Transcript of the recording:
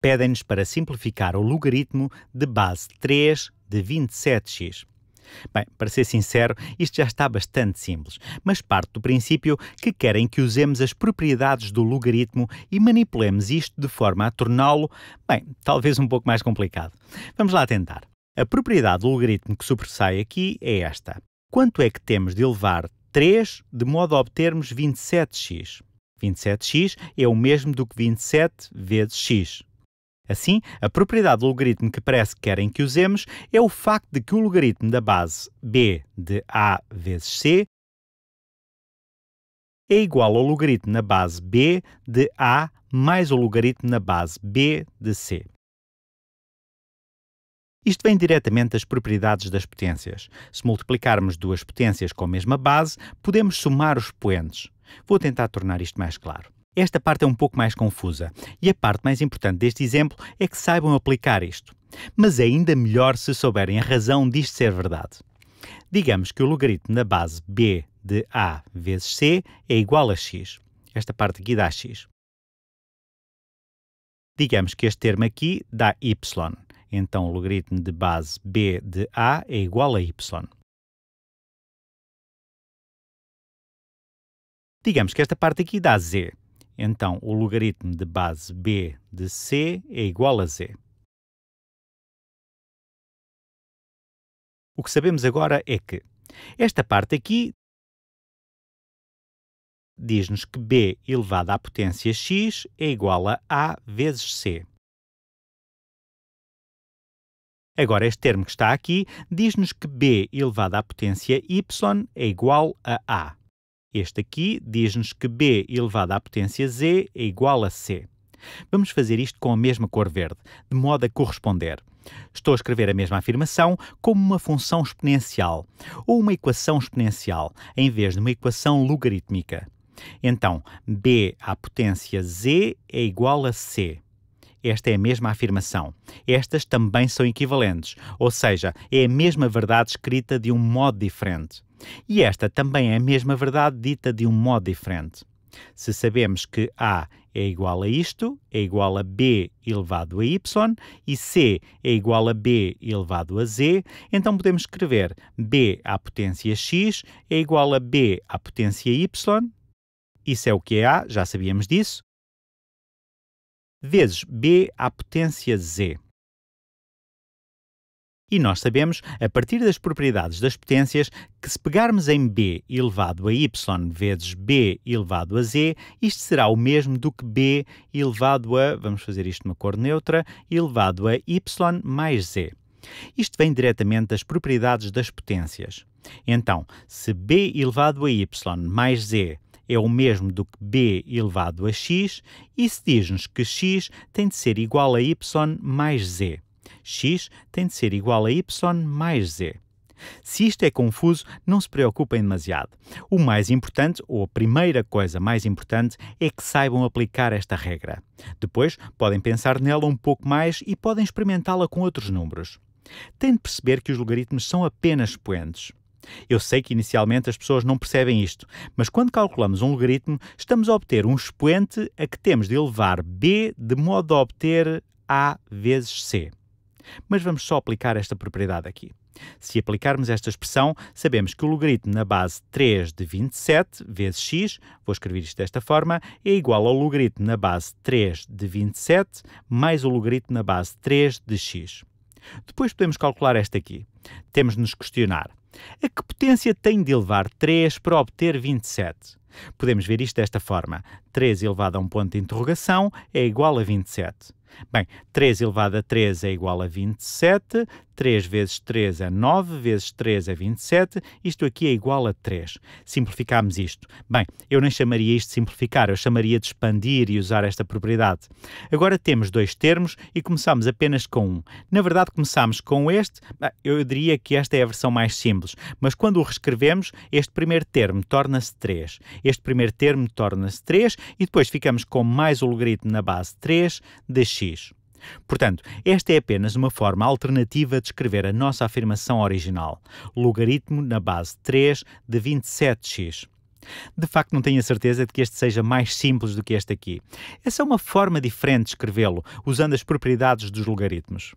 pedem-nos para simplificar o logaritmo de base 3 de 27x. Bem, para ser sincero, isto já está bastante simples, mas parte do princípio que querem que usemos as propriedades do logaritmo e manipulemos isto de forma a torná-lo, bem, talvez um pouco mais complicado. Vamos lá tentar. A propriedade do logaritmo que sobressai aqui é esta. Quanto é que temos de elevar 3 de modo a obtermos 27x? 27x é o mesmo do que 27 vezes x, Assim, a propriedade do logaritmo que parece que querem que usemos é o facto de que o logaritmo da base b de a vezes c é igual ao logaritmo na base b de a mais o logaritmo na base b de c. Isto vem diretamente das propriedades das potências. Se multiplicarmos duas potências com a mesma base, podemos somar os expoentes. Vou tentar tornar isto mais claro. Esta parte é um pouco mais confusa e a parte mais importante deste exemplo é que saibam aplicar isto. Mas é ainda melhor se souberem a razão disto ser verdade. Digamos que o logaritmo da base b de a vezes c é igual a x. Esta parte aqui dá x. Digamos que este termo aqui dá y. Então o logaritmo de base b de a é igual a y. Digamos que esta parte aqui dá z. Então, o logaritmo de base b de c é igual a z. O que sabemos agora é que esta parte aqui diz-nos que b elevado à potência x é igual a a vezes c. Agora, este termo que está aqui diz-nos que b elevado à potência y é igual a a. Este aqui diz-nos que b elevado à potência z é igual a c. Vamos fazer isto com a mesma cor verde, de modo a corresponder. Estou a escrever a mesma afirmação como uma função exponencial, ou uma equação exponencial, em vez de uma equação logarítmica. Então, b à potência z é igual a c. Esta é a mesma afirmação. Estas também são equivalentes, ou seja, é a mesma verdade escrita de um modo diferente. E esta também é a mesma verdade dita de um modo diferente. Se sabemos que A é igual a isto, é igual a B elevado a Y, e C é igual a B elevado a Z, então podemos escrever B à potência X é igual a B à potência Y, isso é o que é A, já sabíamos disso, vezes B à potência Z. E nós sabemos, a partir das propriedades das potências, que se pegarmos em b elevado a y vezes b elevado a z, isto será o mesmo do que b elevado a, vamos fazer isto numa cor neutra, elevado a y mais z. Isto vem diretamente das propriedades das potências. Então, se b elevado a y mais z é o mesmo do que b elevado a x, isso diz-nos que x tem de ser igual a y mais z x tem de ser igual a y mais z. Se isto é confuso, não se preocupem demasiado. O mais importante, ou a primeira coisa mais importante, é que saibam aplicar esta regra. Depois, podem pensar nela um pouco mais e podem experimentá-la com outros números. Tem de perceber que os logaritmos são apenas expoentes. Eu sei que inicialmente as pessoas não percebem isto, mas quando calculamos um logaritmo, estamos a obter um expoente a que temos de elevar b de modo a obter a vezes c. Mas vamos só aplicar esta propriedade aqui. Se aplicarmos esta expressão, sabemos que o logaritmo na base 3 de 27 vezes x, vou escrever isto desta forma, é igual ao logaritmo na base 3 de 27 mais o logaritmo na base 3 de x. Depois podemos calcular esta aqui. Temos de nos questionar. A que potência tem de elevar 3 para obter 27? Podemos ver isto desta forma. 3 elevado a um ponto de interrogação é igual a 27. Bem, 3 elevado a 3 é igual a 27, 3 vezes 3 é 9, vezes 3 é 27, isto aqui é igual a 3. Simplificamos isto. Bem, eu nem chamaria isto de simplificar, eu chamaria de expandir e usar esta propriedade. Agora temos dois termos e começamos apenas com um. Na verdade, começamos com este, eu diria que esta é a versão mais simples, mas quando o reescrevemos, este primeiro termo torna-se 3, este primeiro termo torna-se 3 e depois ficamos com mais o logaritmo na base 3 de x Portanto, esta é apenas uma forma alternativa de escrever a nossa afirmação original, logaritmo na base 3 de 27x. De facto, não tenho a certeza de que este seja mais simples do que este aqui. Essa é uma forma diferente de escrevê-lo, usando as propriedades dos logaritmos.